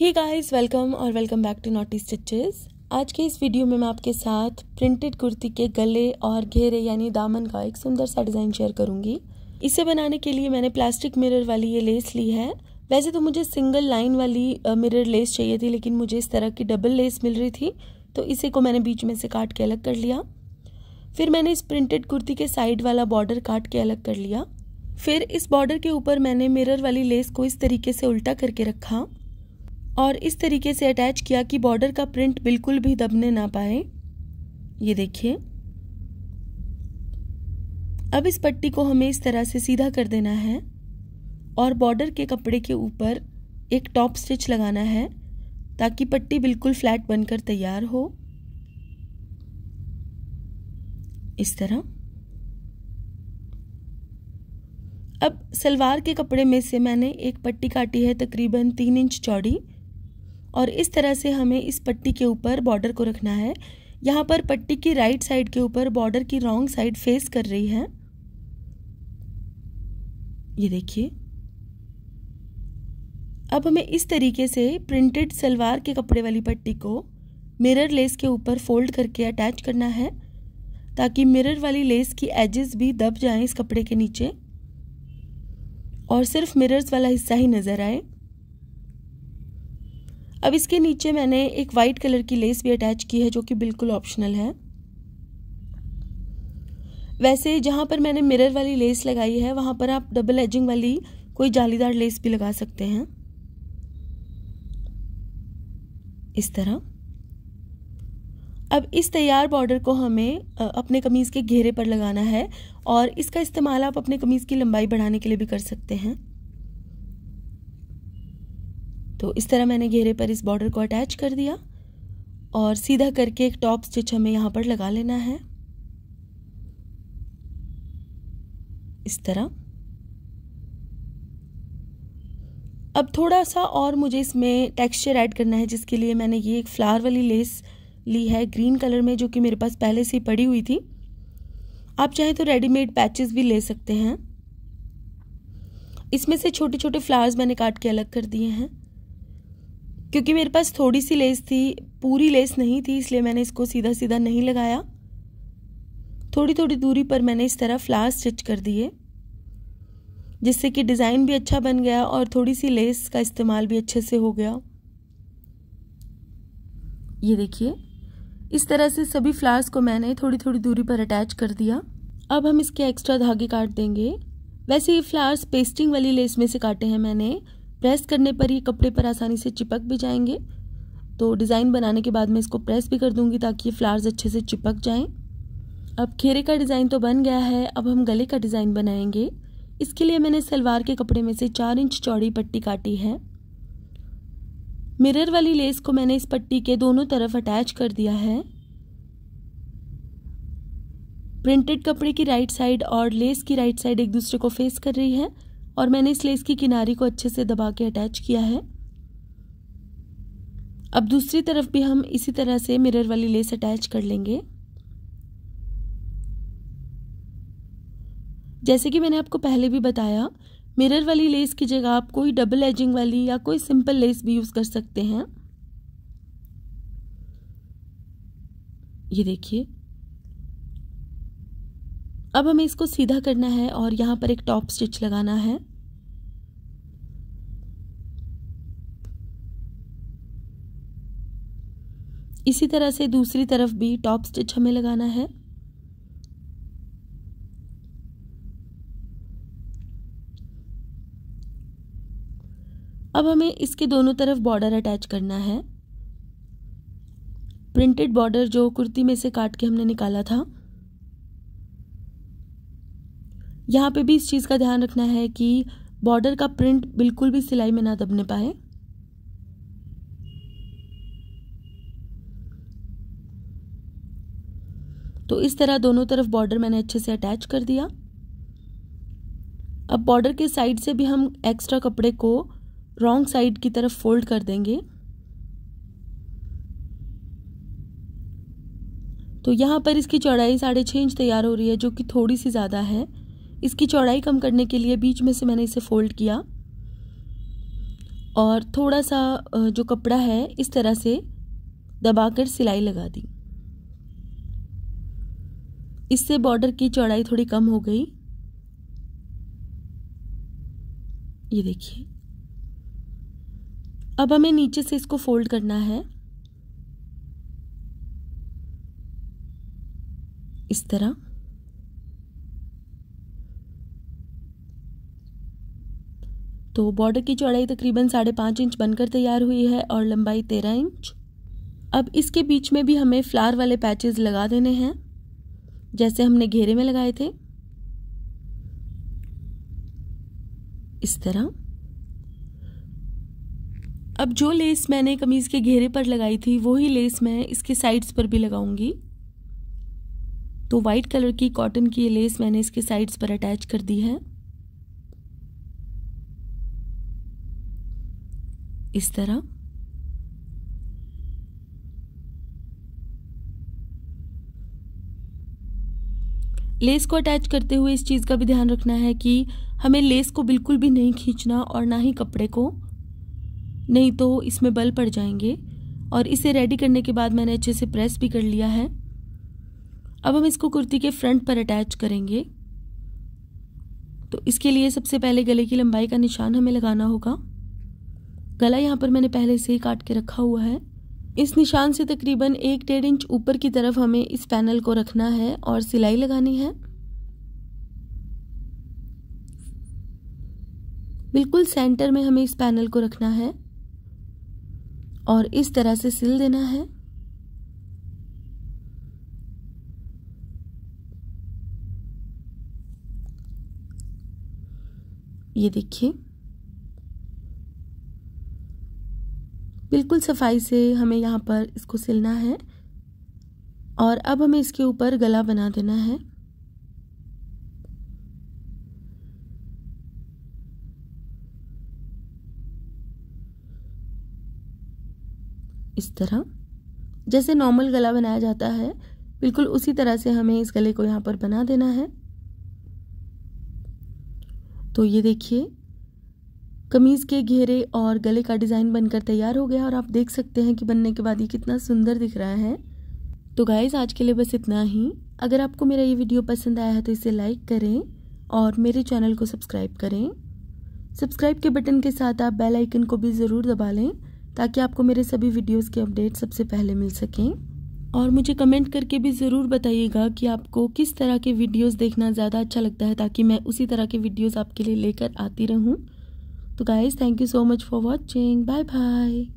ही guys welcome और welcome back to Naughty Stitches आज के इस वीडियो में मैं आपके साथ प्रिंटेड कुर्ती के गले और घेरे यानी दामन का एक सुंदर सा डिज़ाइन शेयर करूंगी इसे बनाने के लिए मैंने प्लास्टिक मिरर वाली ये लेस ली है वैसे तो मुझे सिंगल लाइन वाली मिरर लेस चाहिए थी लेकिन मुझे इस तरह की डबल लेस मिल रही थी तो इसे को मैंने बीच में से काट के अलग कर लिया फिर मैंने इस प्रिंटेड कुर्ती के साइड वाला बॉर्डर काट के अलग कर लिया फिर इस बॉर्डर के ऊपर मैंने मिरर वाली लेस को इस तरीके से उल्टा करके रखा और इस तरीके से अटैच किया कि बॉर्डर का प्रिंट बिल्कुल भी दबने ना पाए ये देखिए अब इस पट्टी को हमें इस तरह से सीधा कर देना है और बॉर्डर के कपड़े के ऊपर एक टॉप स्टिच लगाना है ताकि पट्टी बिल्कुल फ्लैट बनकर तैयार हो इस तरह अब सलवार के कपड़े में से मैंने एक पट्टी काटी है तकरीबन तीन इंच चौड़ी और इस तरह से हमें इस पट्टी के ऊपर बॉर्डर को रखना है यहाँ पर पट्टी की राइट साइड के ऊपर बॉर्डर की रॉन्ग साइड फेस कर रही है ये देखिए अब हमें इस तरीके से प्रिंटेड सलवार के कपड़े वाली पट्टी को मिरर लेस के ऊपर फोल्ड करके अटैच करना है ताकि मिरर वाली लेस की एजेस भी दब जाएं इस कपड़े के नीचे और सिर्फ मिरर्स वाला हिस्सा ही नज़र आए अब इसके नीचे मैंने एक वाइट कलर की लेस भी अटैच की है जो कि बिल्कुल ऑप्शनल है वैसे जहाँ पर मैंने मिरर वाली लेस लगाई है वहाँ पर आप डबल एजिंग वाली कोई जालीदार लेस भी लगा सकते हैं इस तरह अब इस तैयार बॉर्डर को हमें अपने कमीज़ के घेरे पर लगाना है और इसका इस्तेमाल आप अपने कमीज़ की लंबाई बढ़ाने के लिए भी कर सकते हैं तो इस तरह मैंने घेरे पर इस बॉर्डर को अटैच कर दिया और सीधा करके एक टॉप स्टिच हमें यहाँ पर लगा लेना है इस तरह अब थोड़ा सा और मुझे इसमें टेक्सचर ऐड करना है जिसके लिए मैंने ये एक फ्लावर वाली लेस ली है ग्रीन कलर में जो कि मेरे पास पहले से ही पड़ी हुई थी आप चाहें तो रेडीमेड पैचेस भी ले सकते हैं इसमें से छोटे छोटे फ्लावर्स मैंने काट के अलग कर दिए हैं क्योंकि मेरे पास थोड़ी सी लेस थी पूरी लेस नहीं थी इसलिए मैंने इसको सीधा सीधा नहीं लगाया थोड़ी थोड़ी दूरी पर मैंने इस तरह फ्लावर्स स्टिच कर दिए जिससे कि डिज़ाइन भी अच्छा बन गया और थोड़ी सी लेस का इस्तेमाल भी अच्छे से हो गया ये देखिए इस तरह से सभी फ्लावर्स को मैंने थोड़ी थोड़ी दूरी पर अटैच कर दिया अब हम इसके एक्स्ट्रा धागे काट देंगे वैसे ये फ्लावर्स पेस्टिंग वाली लेस में से काटे हैं मैंने प्रेस करने पर ये कपड़े पर आसानी से चिपक भी जाएंगे तो डिज़ाइन बनाने के बाद मैं इसको प्रेस भी कर दूंगी ताकि ये फ्लावर्स अच्छे से चिपक जाएं अब खेरे का डिज़ाइन तो बन गया है अब हम गले का डिज़ाइन बनाएंगे इसके लिए मैंने सलवार के कपड़े में से चार इंच चौड़ी पट्टी काटी है मिरर वाली लेस को मैंने इस पट्टी के दोनों तरफ अटैच कर दिया है प्रिंटेड कपड़े की राइट साइड और लेस की राइट साइड एक दूसरे को फेस कर रही है और मैंने लेस की किनारी को अच्छे से दबा के अटैच किया है अब दूसरी तरफ भी हम इसी तरह से मिरर वाली लेस अटैच कर लेंगे जैसे कि मैंने आपको पहले भी बताया मिरर वाली लेस की जगह आप कोई डबल एजिंग वाली या कोई सिंपल लेस भी यूज़ कर सकते हैं ये देखिए अब हमें इसको सीधा करना है और यहाँ पर एक टॉप स्टिच लगाना है इसी तरह से दूसरी तरफ भी टॉप स्टिच हमें लगाना है अब हमें इसके दोनों तरफ बॉर्डर अटैच करना है प्रिंटेड बॉर्डर जो कुर्ती में से काट के हमने निकाला था यहाँ पे भी इस चीज़ का ध्यान रखना है कि बॉर्डर का प्रिंट बिल्कुल भी सिलाई में ना दबने पाए तो इस तरह दोनों तरफ बॉर्डर मैंने अच्छे से अटैच कर दिया अब बॉर्डर के साइड से भी हम एक्स्ट्रा कपड़े को रॉन्ग साइड की तरफ फोल्ड कर देंगे तो यहाँ पर इसकी चौड़ाई साढ़े छः इंच तैयार हो रही है जो कि थोड़ी सी ज़्यादा है इसकी चौड़ाई कम करने के लिए बीच में से मैंने इसे फोल्ड किया और थोड़ा सा जो कपड़ा है इस तरह से दबाकर सिलाई लगा दी इससे बॉर्डर की चौड़ाई थोड़ी कम हो गई ये देखिए अब हमें नीचे से इसको फोल्ड करना है इस तरह तो बॉर्डर की चौड़ाई तकरीबन साढ़े पाँच इंच बनकर तैयार हुई है और लंबाई तेरह इंच अब इसके बीच में भी हमें फ्लावर वाले पैचेस लगा देने हैं जैसे हमने घेरे में लगाए थे इस तरह अब जो लेस मैंने कमीज के घेरे पर लगाई थी वही लेस मैं इसके साइड्स पर भी लगाऊंगी तो व्हाइट कलर की कॉटन की लेस मैंने इसके साइड्स पर अटैच कर दी है इस तरह लेस को अटैच करते हुए इस चीज़ का भी ध्यान रखना है कि हमें लेस को बिल्कुल भी नहीं खींचना और ना ही कपड़े को नहीं तो इसमें बल पड़ जाएंगे और इसे रेडी करने के बाद मैंने अच्छे से प्रेस भी कर लिया है अब हम इसको कुर्ती के फ्रंट पर अटैच करेंगे तो इसके लिए सबसे पहले गले की लंबाई का निशान हमें लगाना होगा गला यहाँ पर मैंने पहले से ही काट के रखा हुआ है इस निशान से तकरीबन एक डेढ़ इंच ऊपर की तरफ हमें इस पैनल को रखना है और सिलाई लगानी है बिल्कुल सेंटर में हमें इस पैनल को रखना है और इस तरह से सिल देना है ये देखिए बिल्कुल सफाई से हमें यहाँ पर इसको सिलना है और अब हमें इसके ऊपर गला बना देना है इस तरह जैसे नॉर्मल गला बनाया जाता है बिल्कुल उसी तरह से हमें इस गले को यहाँ पर बना देना है तो ये देखिए कमीज़ के घेरे और गले का डिज़ाइन बनकर तैयार हो गया और आप देख सकते हैं कि बनने के बाद ये कितना सुंदर दिख रहा है तो गाइज़ आज के लिए बस इतना ही अगर आपको मेरा ये वीडियो पसंद आया है तो इसे लाइक करें और मेरे चैनल को सब्सक्राइब करें सब्सक्राइब के बटन के साथ आप बेल आइकन को भी ज़रूर दबा लें ताकि आपको मेरे सभी वीडियोस के अपडेट सबसे पहले मिल सकें और मुझे कमेंट करके भी ज़रूर बताइएगा कि आपको किस तरह के वीडियोस देखना ज़्यादा अच्छा लगता है ताकि मैं उसी तरह के वीडियोस आपके लिए लेकर आती रहूँ So guys thank you so much for watching bye bye